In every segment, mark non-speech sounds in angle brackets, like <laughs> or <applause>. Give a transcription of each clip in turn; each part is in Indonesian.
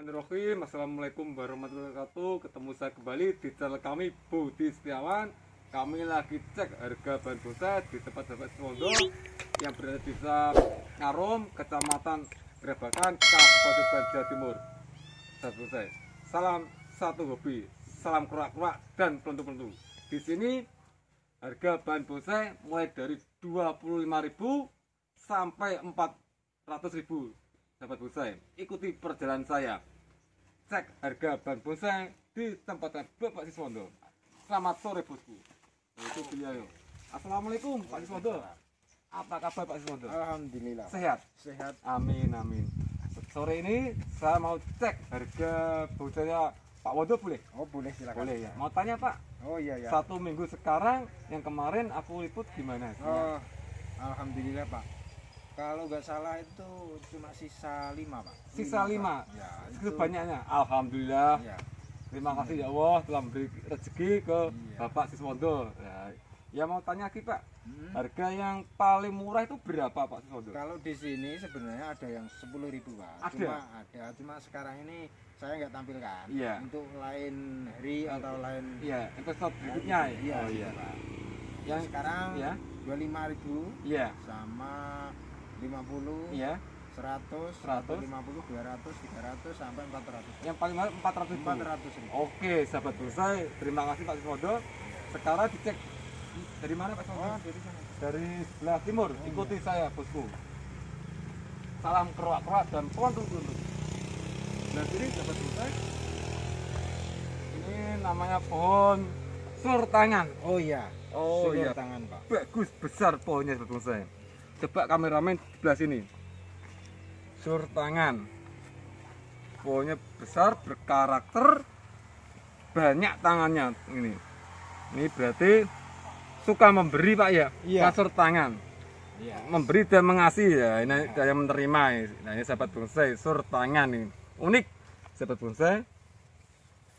Bismillahirrahmanirrahim Assalamualaikum warahmatullahi wabarakatuh Ketemu saya kembali di channel kami Budi Setiawan Kami lagi cek harga bahan busa di tempat Bapak Sewondo Yang berada di desa Ngarom, Kecamatan Gerebakan, Kabupaten Banjar Timur Selesai. Salam satu hobi Salam kerak-kerak dan pelentu-pelentu Di sini harga bahan busa mulai dari 25.000 sampai 400.000 dapat busa ikuti perjalanan saya cek harga bahan bonsai di tempatnya Bapak Siswondo. Selamat sore bosku. Itu yo. Assalamualaikum Pak Siswondo. Apa kabar Pak Siswondo? Alhamdulillah. Sehat. Sehat. Amin amin. Sore ini saya mau cek harga bonsai Pak Wondo boleh? Oh boleh silakan. Boleh ya. Mau tanya Pak? Oh iya ya. Satu minggu sekarang yang kemarin aku liput gimana? Oh, alhamdulillah Pak. Kalau nggak salah itu cuma sisa lima pak. Sisa lima. Ya, itu banyaknya. Alhamdulillah. Ya. Terima kasih hmm. ya Allah telah memberi rezeki ke ya. Bapak Siswondo. Ya. Ya mau tanya lagi Pak, hmm. harga yang paling murah itu berapa Pak Siswondo? Kalau di sini sebenarnya ada yang sepuluh ribu Pak. Ada. Cuma ada, cuma sekarang ini saya nggak tampilkan. ya. Untuk lain hari atau lain. Iya. Episode berikutnya ya. Iya. Oh iya. Gitu, pak. Yang iya. sekarang dua lima ribu. Iya. Sama 50 iya 100, 100 150, 200, 300 sampai 400. Yang paling mahal 400 ribu. 400 ribu. Oke, sahabat selesai terima kasih Pak Sodo. Sekarang dicek dari mana Pak Sodo? Oh, dari Dari sebelah timur. Oh, Ikuti iya. saya, Bosku. Salam kerak-kerak dan pohon tuntun. Nah, ini sahabat selesai Ini namanya pohon sur tangan. Oh iya. Oh sur iya. tangan, Pak. Bagus besar pohonnya sahabat selesai. Coba kameramen sebelah sini. Sur tangan. Pokoknya besar, berkarakter, banyak tangannya ini. Ini berarti suka memberi Pak ya, iya. kasur tangan. Iya. Memberi dan mengasihi ya, ini kayak menerima. ini, ya. Nah ini sahabat bonsai, sur tangan ini. Unik sahabat bonsai.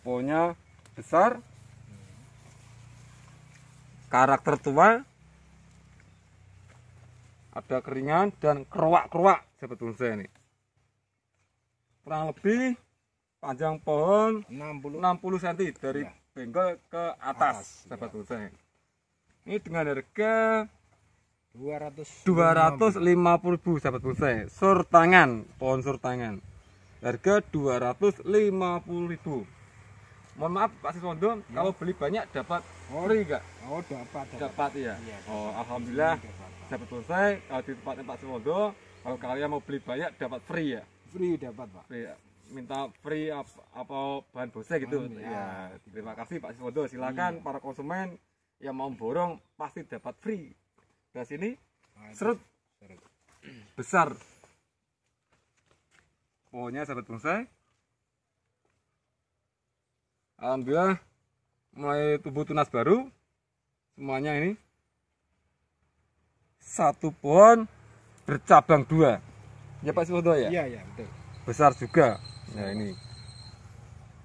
Pokoknya besar, karakter tua, ada keringan dan keruak-keruak sebetulnya saya ini kurang lebih panjang pohon 60, 60 cm dari ya. bengkel ke atas, atas sahabat ya. saya ini dengan harga 250.000 sahabat bonsai sur tangan pohon sur tangan harga 250.000 mohon maaf Pak Siswondo ya. kalau beli banyak dapat oh, free enggak oh dapat dapat, dapat ya? ya oh alhamdulillah iya, dapat bonsai kalau eh, di tempatnya Pak Siswondo kalau kalian mau beli banyak dapat free ya free dapat Pak free ya. minta free apa, apa bahan bonsai gitu oh, ya. ya terima kasih Pak Siswondo silakan iya. para konsumen yang mau borong pasti dapat free dan sini serut besar Pokoknya sahabat bonsai alhamdulillah mulai tubuh tunas baru semuanya ini satu pohon bercabang dua ya Pak Sudo ya? Iya, iya betul besar juga nah ini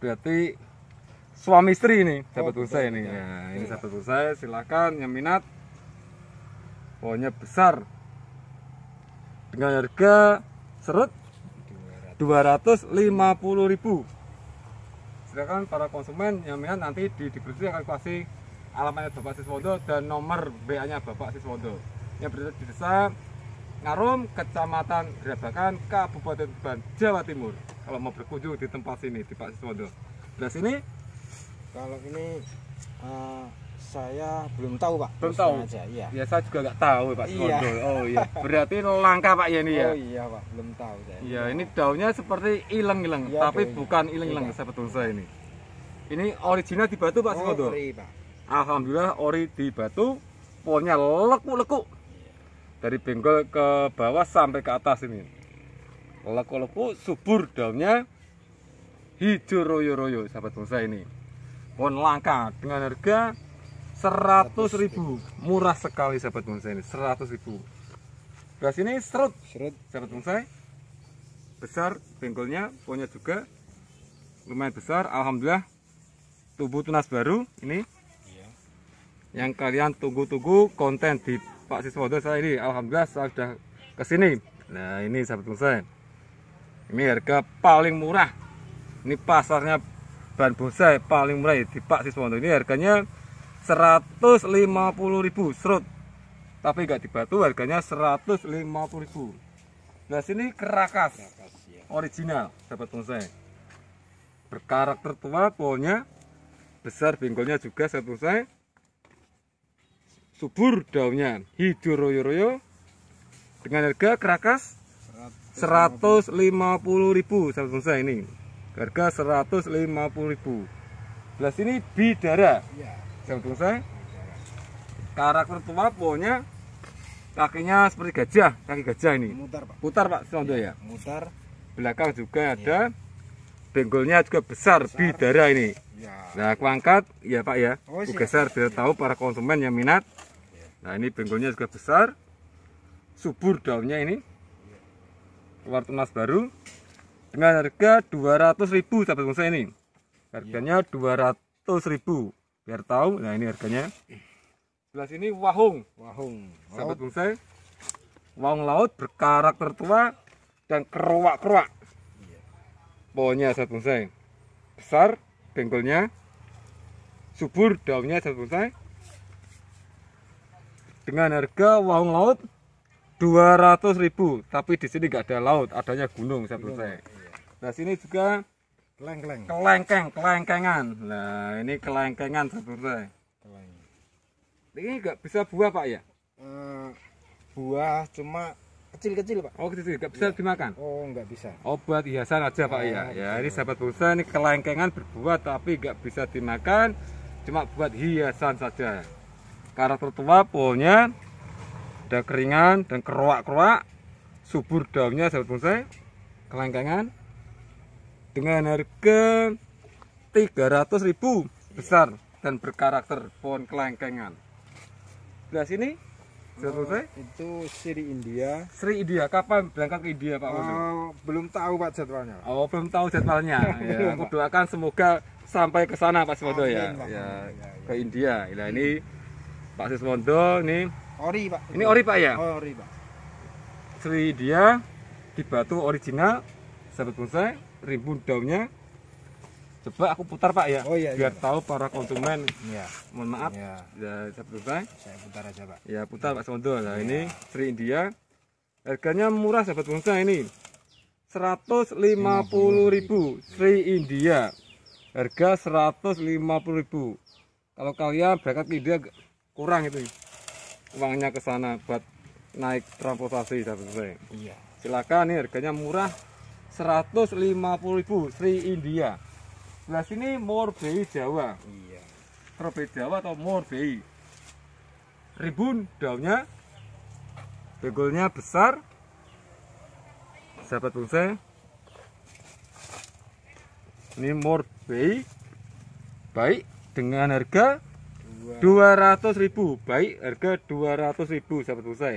berarti suami istri ini dapat oh, usai ini ya. nah, ini iya. sahabat usai silakan yang minat pohonnya besar dengan harga serut ribu silakan para konsumen yang minat nanti di deskripsi akan kasih alamatnya Bapak Siswondo dan nomor BA-nya Bapak Siswondo yang berada di desa Ngarum, Kecamatan Rebakan, Kabupaten Tuban, Jawa Timur. Kalau mau berkunjung di tempat sini, di Pak Siswondo. Nah sini, kalau ini uh, saya belum tahu pak belum tahu aja, iya. ya saya juga nggak tahu pak iya. oh iya berarti langka pak ya ini ya oh iya pak belum tahu saya ya ini daunnya seperti ileng ileng iya, tapi daunnya. bukan ileng ileng iya. saya betul saya ini ini original di batu pak oh, Simondo alhamdulillah ori di batu pohonnya lekuk lekuk dari benggol ke bawah sampai ke atas ini lekuk lekuk subur daunnya hijau royo royo sahabat bangsa ini pohon langka dengan harga seratus ribu murah sekali sahabat bonsai ini seratus ribu beras ini serut serut sahabat bonsai besar bengkolnya pohonnya juga lumayan besar alhamdulillah tubuh tunas baru ini iya. yang kalian tunggu-tunggu konten di Pak Siswodo saya ini alhamdulillah saya sudah kesini nah ini sahabat bonsai ini harga paling murah ini pasarnya bahan bonsai paling murah di Pak Siswondo ini harganya 150 ribu serut tapi enggak dibatu harganya 150 ribu nah sini kerakas, original dapat bonsai berkarakter tua pohonnya besar bengkolnya juga satu bonsai subur daunnya hijau royo-royo dengan harga kerakas 150 ribu satu bonsai ini harga 150 ribu belas nah, ini bidara iya jantung saya karakter tua pokoknya kakinya seperti gajah kaki gajah ini mutar pak putar pak Sondo ya, ya mutar belakang juga iya. ada benggolnya juga besar, besar. bidara ini ya. nah kuangkat angkat ya pak ya oh, aku iya. geser biar ya. tahu para konsumen yang minat ya. nah ini benggolnya juga besar subur daunnya ini keluar tunas baru dengan harga 200.000 sahabat bangsa ini harganya iya. ribu biar tahu nah ini harganya sebelah sini wahung wahung sahabat bonsai wahung laut berkarakter tua dan keruak-keruak iya. pohonnya sahabat bonsai besar bengkolnya subur daunnya sahabat bonsai dengan harga wahung laut ribu tapi di sini nggak ada laut adanya gunung sahabat bonsai iya. nah sini juga Kelengkeng. Kelengkeng, kelengkengan. Nah, ini kelengkengan sebetulnya. kelengkeng. Ini nggak bisa buah, Pak ya? hmm, buah cuma kecil-kecil, Pak. Oh, kecil, kecil nggak bisa ya. dimakan. Oh, nggak bisa. Obat oh, hiasan aja, Pak ya? oh, ya. Ya, ini sahabat pulsa ini kelengkengan berbuah tapi nggak bisa dimakan, cuma buat hiasan saja. Karakter tua pohonnya ada keringan dan keruak-keruak subur daunnya sahabat bonsai kelengkengan dengan harga 300 ribu besar dan berkarakter pohon kelengkengan. Belas ini Selesai? Oh, saya itu Sri India. Sri India. Kapan berangkat ke India, Pak? Oh, belum tahu Pak jadwalnya. Oh, belum tahu jadwalnya. <laughs> ya, aku doakan semoga sampai ke sana Pak Sismondo ya. Ya, ya. Ya, ke India. Nah, ini Pak Sismondo ini ori, Pak. Ini ori, Pak ya? Oh, ori, Pak. Sri India di batu original sahabat bonsai ribu daunnya coba aku putar pak ya oh, iya, biar iya. tahu para konsumen ya mohon maaf ya, ya saya putar saya putar aja pak ya putar pak Sondo nah ya. ini Sri India harganya murah sahabat bangsa ini 150.000 iya. Sri India harga 150.000 kalau kalian berangkat ke India kurang itu uangnya ke sana buat naik transportasi sahabat bangsa iya silakan nih harganya murah 150.000 Sri India. Nah sini Morbei Jawa. Iya. Morbei Jawa atau Morbei. Ribun daunnya. Begolnya besar. Sahabat bonsai. Ini Morbei. Baik dengan harga 200.000. Baik harga 200.000 sahabat bonsai.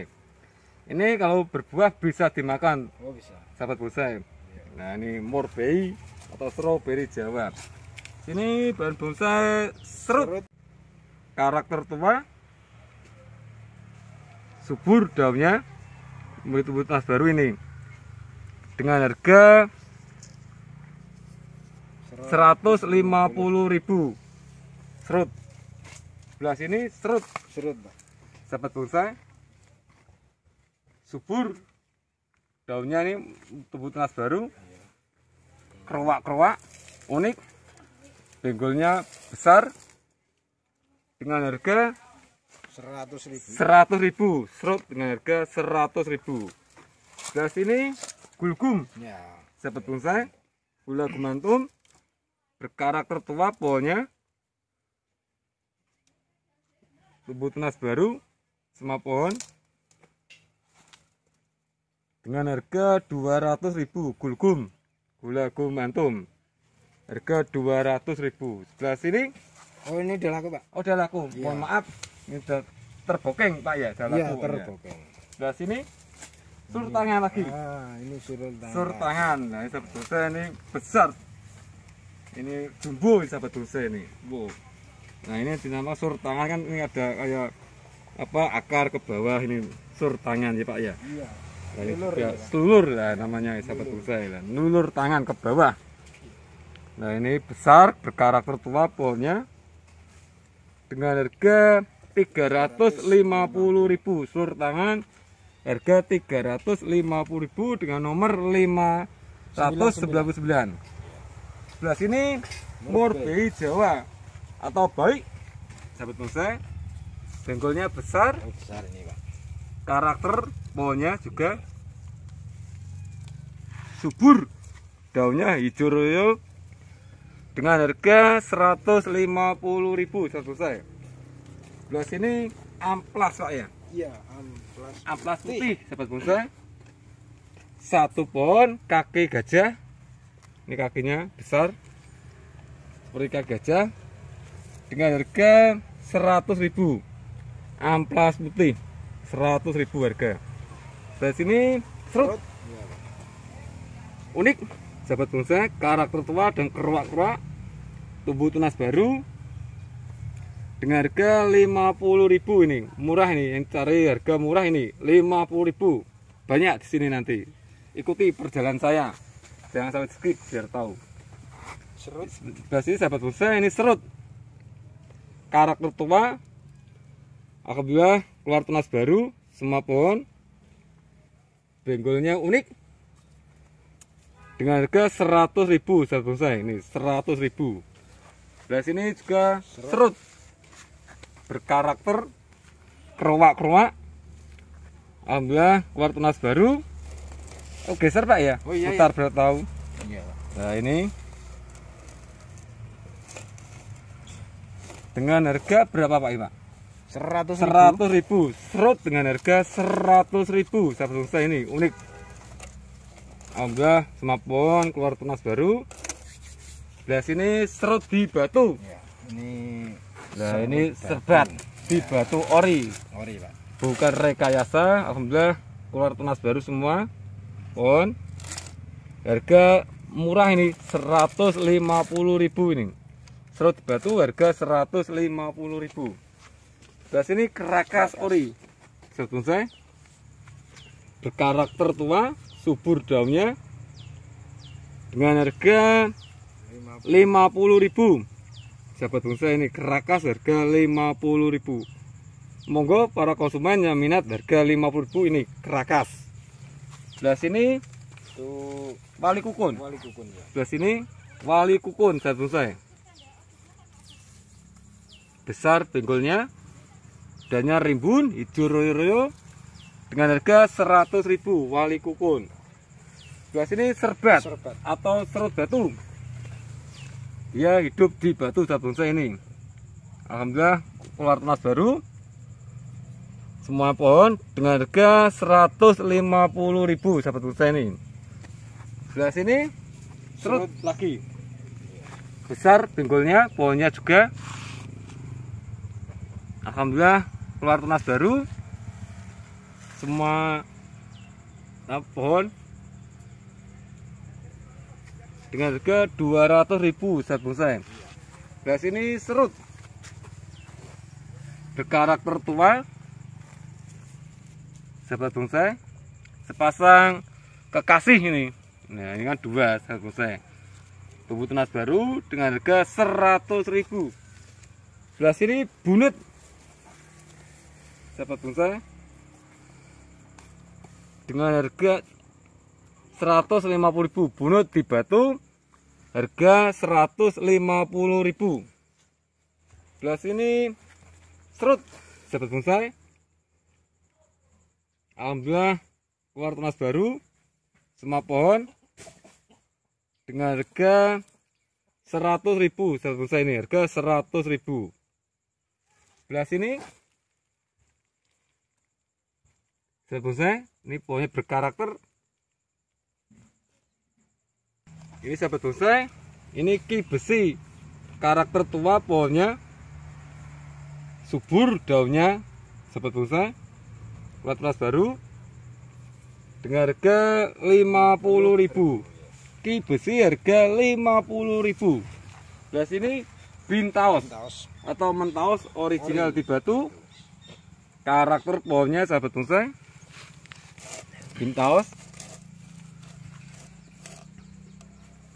Ini kalau berbuah bisa dimakan. Oh bisa. Sahabat bonsai nah ini morbei atau strawberry jawa ini bahan bonsai serut, karakter tua subur daunnya mulut-mulut tas baru ini dengan harga 150.000 serut belas ini serut serut sahabat bonsai subur daunnya ini tubuh tunas baru keruak-keruak unik pinggulnya besar dengan harga 100 ribu 100 ribu serut dengan harga 100 ribu sebelah sini gulgum ya. sepet bonsai gula gumantum berkarakter tua pohonnya tubuh tunas baru semua pohon dengan harga 200.000 gulgum gula kumantum harga 200.000 sebelah sini oh ini udah laku pak oh udah laku ya. mohon maaf ini udah terbokeng pak ya udah iya, laku ya, terbokeng ya. sebelah sini sur tangan lagi ah ini surut tangan sur tangan nah ini sahabat dosa ini besar ini jumbo ini sahabat dosa ini wow. nah ini dinamakan sur tangan kan ini ada kayak apa akar ke bawah ini sur tangan ya pak ya iya selur, ya. selur lah namanya sahabat bonsai ya. Nulur tangan ke bawah. Nah ini besar berkarakter tua pohonnya dengan harga 350.000 seluruh tangan harga 350.000 dengan nomor 599 sebelah sini Murbei Jawa atau baik sahabat bonsai dengkulnya besar besar ini Pak karakter pohonnya juga subur daunnya hijau royal dengan harga 150.000 selesai belas sini amplas pak ya iya amplas amplas putih sahabat bonsai satu pohon kaki gajah ini kakinya besar seperti kaki gajah dengan harga 100.000 amplas putih 100.000 harga dari sini serut unik sahabat bonsai karakter tua dan keruak-keruak tumbuh tunas baru dengan harga 50.000 ini murah ini yang cari harga murah ini 50.000 banyak di sini nanti ikuti perjalanan saya jangan sampai skip biar tahu serut ini sahabat bonsai ini serut karakter tua alhamdulillah keluar tunas baru semua pohon benggolnya unik dengan harga 100.000 ribu sahabat bonsai ini 100 belah sini juga serut, serut. berkarakter kerowak-kerowak Alhamdulillah keluar tunas baru oh geser pak ya oh, iya, putar iya. biar tahu iya, nah ini dengan harga berapa pak Ima? 100 ribu. 100 ribu serut dengan harga 100 ribu sahabat bonsai ini unik Alhamdulillah smartphone keluar tunas baru. Belah ini serut di batu. Ya, ini Nah, ini serbat di ya. batu ori. Ori, Pak. Bukan rekayasa, alhamdulillah keluar tunas baru semua. pohon. harga murah ini ribu ini. Serut di batu harga ribu. Belas ini kerakas ori. Serut saya, berkarakter tua subur daunnya dengan harga 50.000 sahabat bangsa ini kerakas harga 50.000 monggo para konsumen yang minat harga 50.000 ini kerakas sebelah sini tuh wali kukun wali kukun ya. sebelah sini wali kukun sahabat bangsa besar benggolnya dannya rimbun hijau royo-royo dengan harga 100.000 wali kukun. Sebelah sini serbat, serbat. atau serut batu. Dia hidup di batu sabungsa ini. Alhamdulillah keluar tunas baru. Semua pohon dengan harga 150.000 sahabat bursa ini. Sebelah sini serut, serut lagi. Besar benggolnya, pohonnya juga. Alhamdulillah keluar tunas baru semua nah, pohon dengan harga 200.000 saat bonsai. Beras ini serut. Berkarakter tua. Sahabat bonsai. Sepasang kekasih ini. Nah, ini kan dua sahabat bonsai. Tumbuh tunas baru dengan harga 100.000. Beras ini bunut. Sahabat bonsai dengan harga 150.000 bunut di Batu harga 150.000 belas ini serut sahabat bonsai Alhamdulillah keluar tunas baru semua pohon dengan harga 100.000 sahabat bonsai ini harga 100.000 belas ini sahabat bonsai ini pohonnya berkarakter ini sahabat bonsai ini ki besi karakter tua pohonnya subur daunnya sahabat bonsai kelas kelas baru dengan harga 50000 ki besi harga lima puluh ribu. belas ini bintaos atau mentaos original di batu karakter pohonnya sahabat bonsai Bintaus,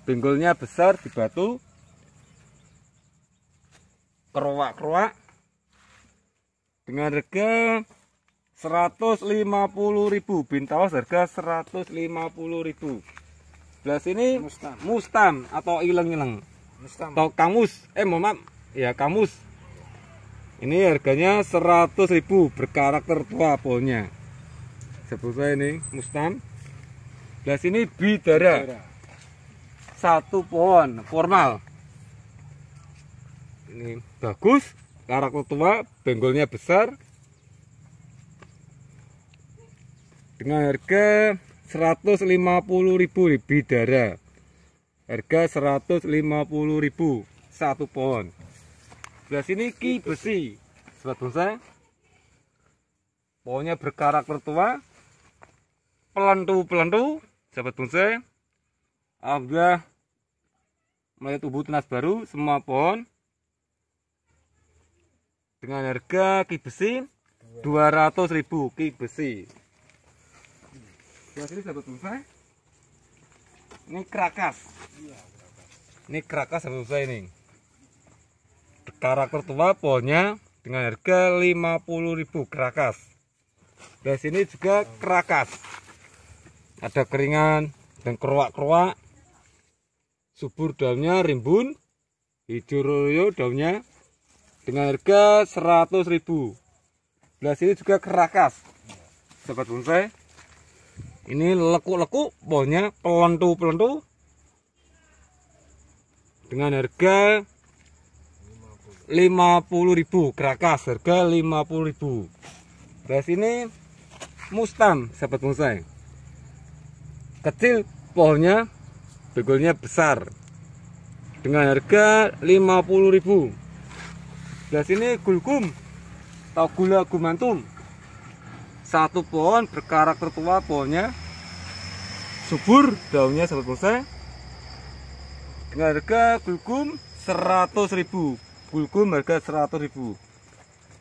pinggulnya besar di batu keruak-keruak dengan harga ribu bintaus harga ribu. belas ini mustam, mustam atau ileng-ileng atau kamus. eh mohon maaf ya kamus. ini harganya ribu berkarakter tua polnya jebol saya ini mustan Belas ini bidara. Satu pohon formal. Ini bagus, karak tua, benggolnya besar. Dengan harga 150.000 bidara. Harga 150.000 satu pohon. Belas ini ki besi. Sobat saya Pohonnya berkarakter tua, pelentu-pelentu sahabat bonsai alhamdulillah mulai tubuh tunas baru semua pohon dengan harga ki besi ribu ki besi ini sahabat bonsai ini kerakas ini kerakas sahabat bonsai ini karakter tua pohonnya dengan harga ribu kerakas dan sini juga kerakas ada keringan dan keruak-keruak subur daunnya rimbun hijau royo daunnya dengan harga 100 ribu belas ini juga kerakas sobat bonsai ini lekuk-lekuk pohonnya pelentu-pelentu dengan harga 50.000 kerakas harga ribu. belah ini mustam sahabat bonsai kecil pohonnya begulnya besar dengan harga 50000 Di sini gulgum atau gula gumantum satu pohon berkarakter tua pohonnya subur daunnya 100% dengan harga gulgum 100.000 gulgum harga 100.000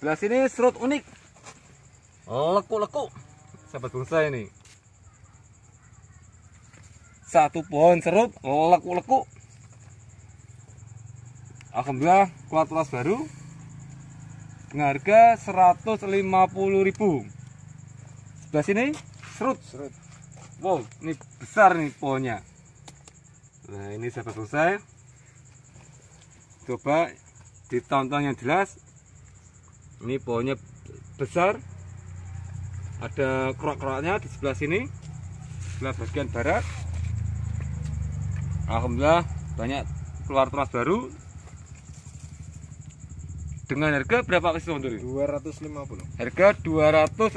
belas ini serut unik lekuk-lekuk. sahabat bonsai ini satu pohon serut leku-leku Alhamdulillah kuat las baru dengan harga 150.000 sebelah sini serut serut wow ini besar nih pohonnya nah ini sahabat selesai coba ditonton yang jelas ini pohonnya besar ada kerak-keraknya di sebelah sini sebelah bagian barat Alhamdulillah banyak keluar tunas baru dengan harga berapa kasih untuk dulu? 250 harga 250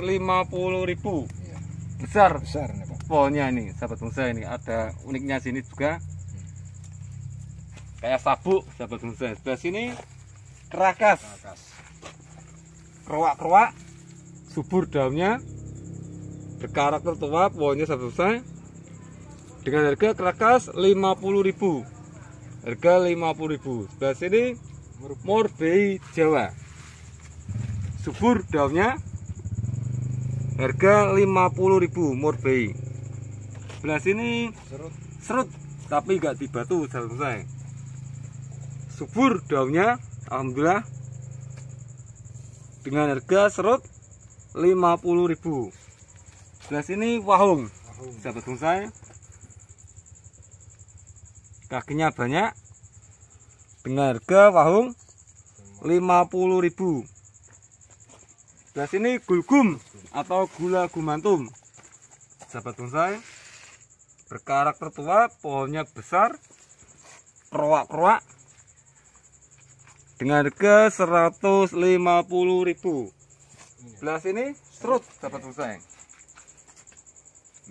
ribu iya. besar besar nih Pak pohonnya ini sahabat bangsa ini ada uniknya sini juga hmm. kayak sabuk sahabat bangsa sebelah sini kerakas, kerakas. kerwak subur daunnya berkarakter tua pohonnya sahabat bangsa dengan harga kertas 50.000 harga 50.000 sebelah sini morbei jawa subur daunnya harga 50.000 morbei sebelah sini serut, serut tapi nggak di batu selesai subur daunnya alhamdulillah dengan harga serut 50.000 sebelah sini wahung sahabat bonsai kakinya banyak dengan harga wahung ribu. nah sini gulgum atau gula gumantum sahabat bonsai berkarakter tua pohonnya besar keruak-keruak dengan harga ribu. belas ini serut sahabat bonsai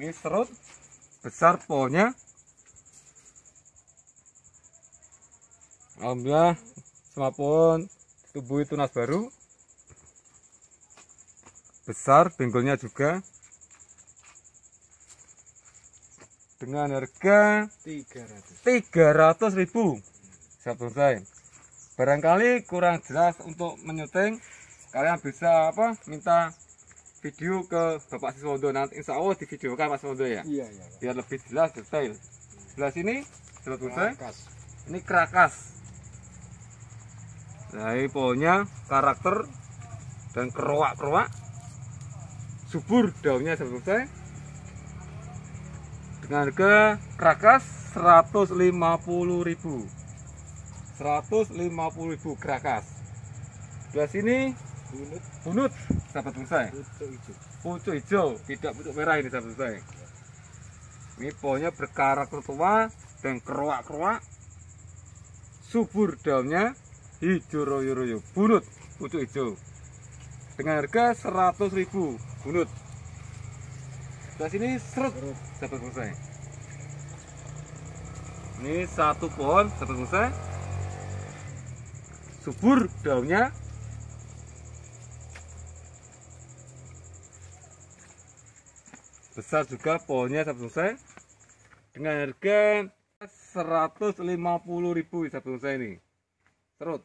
ini serut besar pohonnya alhamdulillah semapun tubuh tunas baru besar pinggulnya juga dengan harga 300 ribu satu saya, barangkali kurang jelas untuk menyuting kalian bisa apa minta video ke Bapak Siswondo nanti insya Allah di video kan Pak Siswondo ya iya, iya, iya. biar lebih jelas detail Jelas ini satu selesai ini kerakas Nah, ini pohonnya karakter dan keruak-keruak Subur daunnya selesai. Dengan harga kerakas 150.000. 150.000 kerakas. Belah sini bunut. Bunut, sahabat bonsai. Pucuk hijau. tidak pucuk merah ini sahabat selesai Ini pohonnya berkarakter tua dan keruak-keruak subur daunnya hijau royo royo bunut pucuk hijau dengan harga seratus ribu bunut dari sini serut dapat selesai ini satu pohon dapat selesai subur daunnya besar juga pohonnya sahabat selesai dengan harga 150.000 sahabat selesai ini serut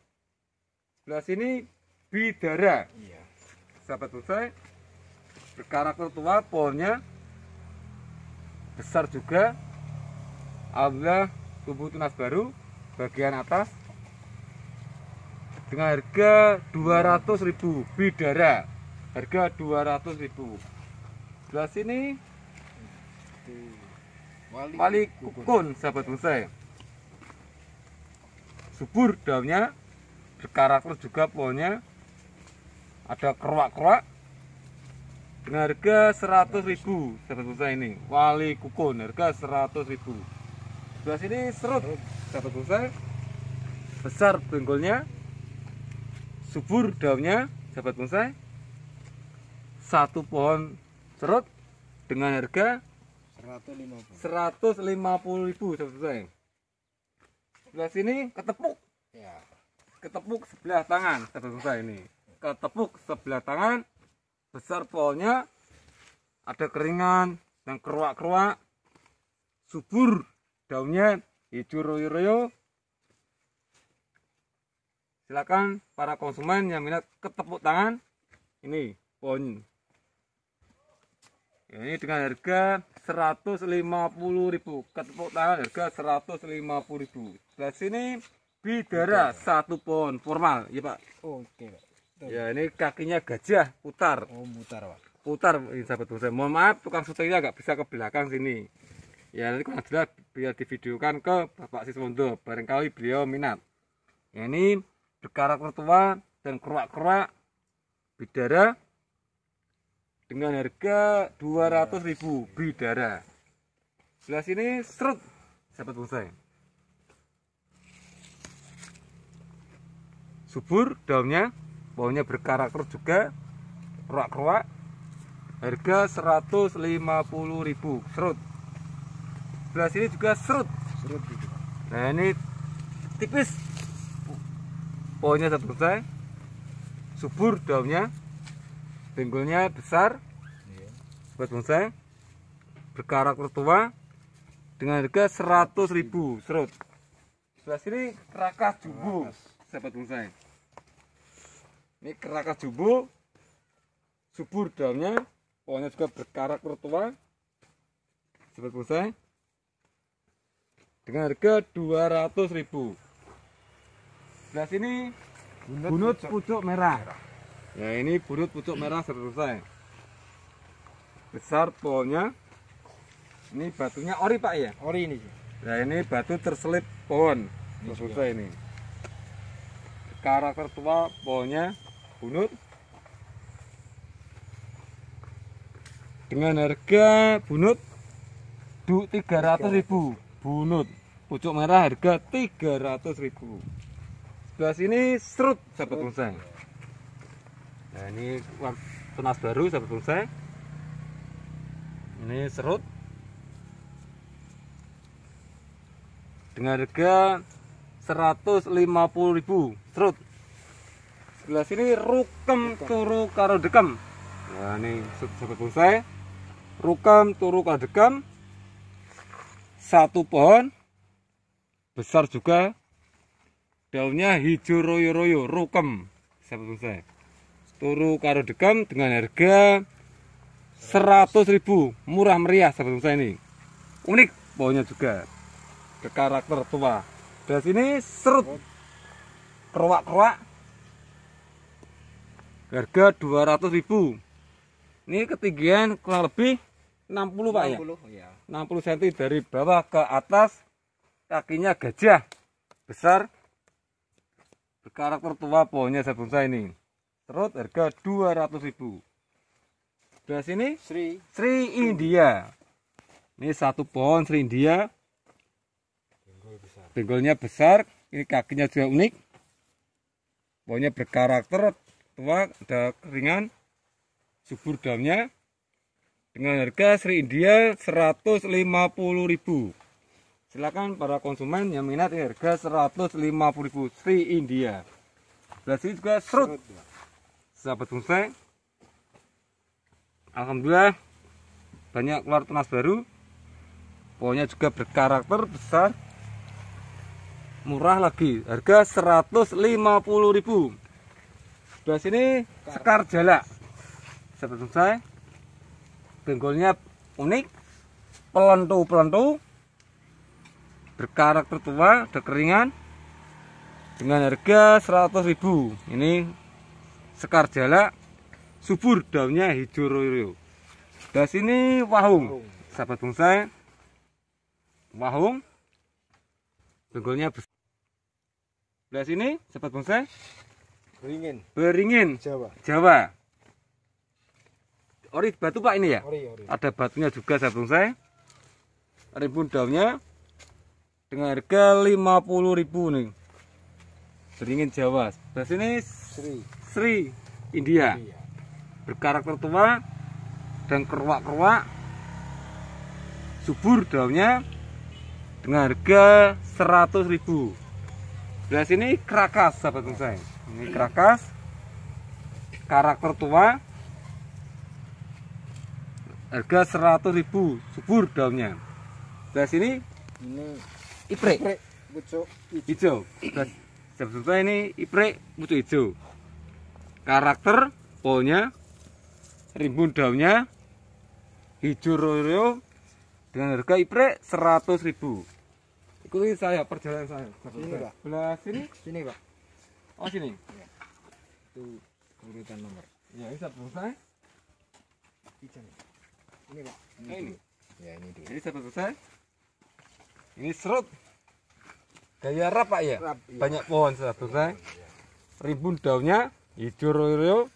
sebelah sini bidara. Iya. Sahabat bonsai berkarakter tua, pohonnya besar juga. Alhamdulillah tumbuh tunas baru bagian atas dengan harga 200.000 bidara. Harga 200.000. Belah sini wali, wali kukun, sahabat bonsai subur daunnya berkarakter juga pohonnya ada keruak-keruak dengan harga 100.000 sahabat busa ini wali kukun harga 100.000 sebelah sini serut sahabat busa besar bengkolnya subur daunnya sahabat bonsai satu pohon serut dengan harga 150 150 ribu sahabat bonsai sebelah sini ketepuk ya ketepuk sebelah tangan kata selesai ini ketepuk sebelah tangan besar pohonnya ada keringan dan keruak-keruak subur daunnya hijau royo-royo silakan para konsumen yang minat ketepuk tangan ini pohon ini dengan harga 150.000 ketepuk tangan harga 150.000 sebelah sini bidara Oke. satu pohon formal ya pak Oke pak ya ini kakinya gajah putar oh putar pak putar ini sahabat bonsai mohon maaf tukang syutingnya agak bisa ke belakang sini ya nanti kurang jelas biar divideokan ke Bapak Siswondo barangkali beliau minat ya, ini berkarakter tua dan kerak kerak bidara dengan harga 200.000 bidara sebelah sini serut sahabat bonsai subur daunnya baunya berkarakter juga keruak-keruak harga 150.000 serut belas ini juga serut serut gitu. nah ini tipis pohonnya satu selesai subur daunnya pinggulnya besar buat iya. bonsai berkarakter tua dengan harga 100.000 serut sebelah sini kerakas jumbo sahabat bonsai ini kerakas jumbo subur daunnya pohonnya juga berkarakter tua sahabat bonsai dengan harga 200 ribu belas nah, sini bunut, bunut pucuk, pucuk merah. merah ya ini bunut pucuk merah bonsai besar pohonnya ini batunya ori pak ya ori ini ya nah, ini batu terselip pohon ini, ini karakter tua pohonnya bunut dengan harga bunut du 300.000 bunut pucuk merah harga 300.000 sebelah sini serut sahabat bonsai nah ini tunas baru sahabat bonsai ini serut dengan harga 150.000 ribu serut sebelah sini rukem turu karo dekem nah ini sobat bonsai rukem turu karo dekem satu pohon besar juga daunnya hijau royo-royo rukem sahabat bonsai turu karo dekem dengan harga 100.000 murah meriah sahabat bonsai ini unik pohonnya juga ke karakter tua dari sini serut. Keruak-keruak. Harga ribu. Ini ketinggian kurang lebih 60 Pak 60, ya. 60 cm iya. dari bawah ke atas. Kakinya gajah besar. Berkarakter tua pohonnya bonsai ini. Serut harga ribu. Dari sini Sri Sri India. Ini satu pohon Sri India Jenggolnya besar, ini kakinya juga unik. Pokoknya berkarakter, tua, ada ringan, subur dalamnya Dengan harga Sri India 150.000. Silakan para konsumen yang minat ini harga 150.000 Sri India. Belas ini juga serut. Sahabat bonsai. Alhamdulillah banyak keluar tunas baru. Pokoknya juga berkarakter besar, murah lagi harga ribu. sebelah sini sekar jala sebelum saya benggolnya unik pelentu-pelentu berkarakter tua keringan dengan harga ribu. ini sekar jala subur daunnya hijau royo dan sini wahung sahabat bonsai wahung benggolnya besar Belah sini, sahabat bonsai. Beringin. Beringin. Jawa. Jawa. Ori batu pak ini ya? Ori, ori. Ada batunya juga sahabat bonsai. Rimbun daunnya dengan harga 50 ribu nih. Beringin Jawa. Belah sini Sri. Sri India. India. Berkarakter tua dan keruak-keruak. Subur daunnya dengan harga 100 ribu Belah sini kerakas sahabat bonsai. Ini kerakas Karakter tua. Harga 100.000 subur daunnya. Belah sini ini Ipre. Ipre hijau. Sahabat bonsai ini Ipre pucuk hijau. Karakter pohonnya rimbun daunnya hijau royo dengan harga Ipre 100.000 ikuti saya perjalanan saya sini pak belah sini sini pak oh sini iya. itu urutan nomor ya ini satu selesai ini pak ini, ya ini dulu jadi satu selesai ini serut gaya rap pak ya iya. banyak pohon satu selesai rimbun daunnya hijau royo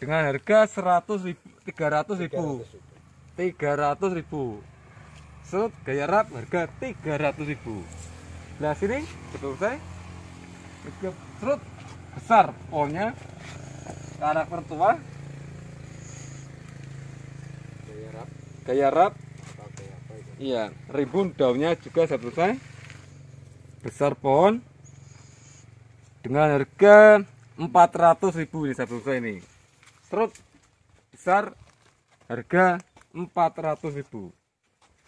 dengan harga seratus ribu tiga ratus ribu tiga ratus ribu maksud gaya rap harga 300 ribu nah sini betul saya serut besar pohonnya karakter tua gaya rap gaya rap iya ribun daunnya juga saya selesai besar pohon dengan harga 400 ribu ini saya selesai ini serut besar harga 400 ribu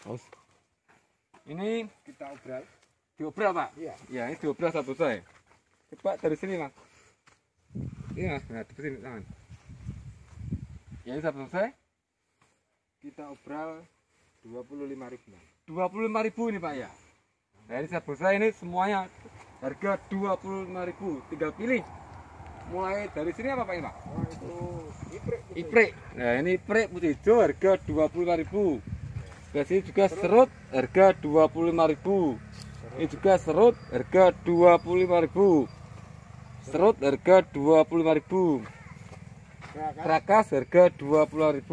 Oh. Ini kita obral. Diobral pak? Iya. Ya ini diobral satu saya. Coba dari sini mas. Iya mas, nah di sini tangan. Ya ini satu selesai. Kita obral dua puluh ini pak ya. Nah ini satu saya ini semuanya harga dua Tinggal pilih. Mulai dari sini apa pak ini pak? Oh, itu Iprek. Iprek. Nah ini iprek putih hijau harga dua Gas ini juga serut harga 25.000. Ini juga serut harga 25.000. Serut harga 25.000. Krakas harga 20.000.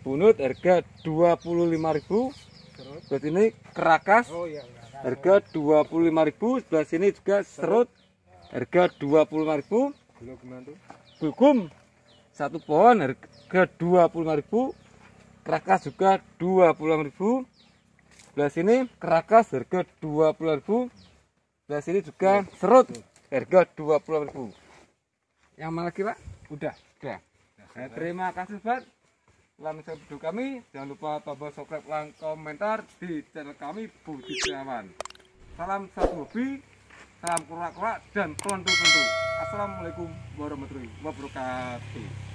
Bunut. harga 25.000. Sebelah ini kerakas oh, iya, iya. harga 25.000, sebelah sini juga serut harga 25.000. Bukum satu pohon harga 25.000. Kerakas juga ribu Belah sini kerakas harga ribu Belah sini juga iya. serut harga ribu Yang mana lagi, Pak? Udah. Udah. Nah, terima kasih, Pak. menonton video kami, jangan lupa tombol subscribe dan komentar di channel kami Budi Setiawan. Salam satu hobi, salam kura-kura dan kelentu-kelentu. Assalamualaikum warahmatullahi wabarakatuh.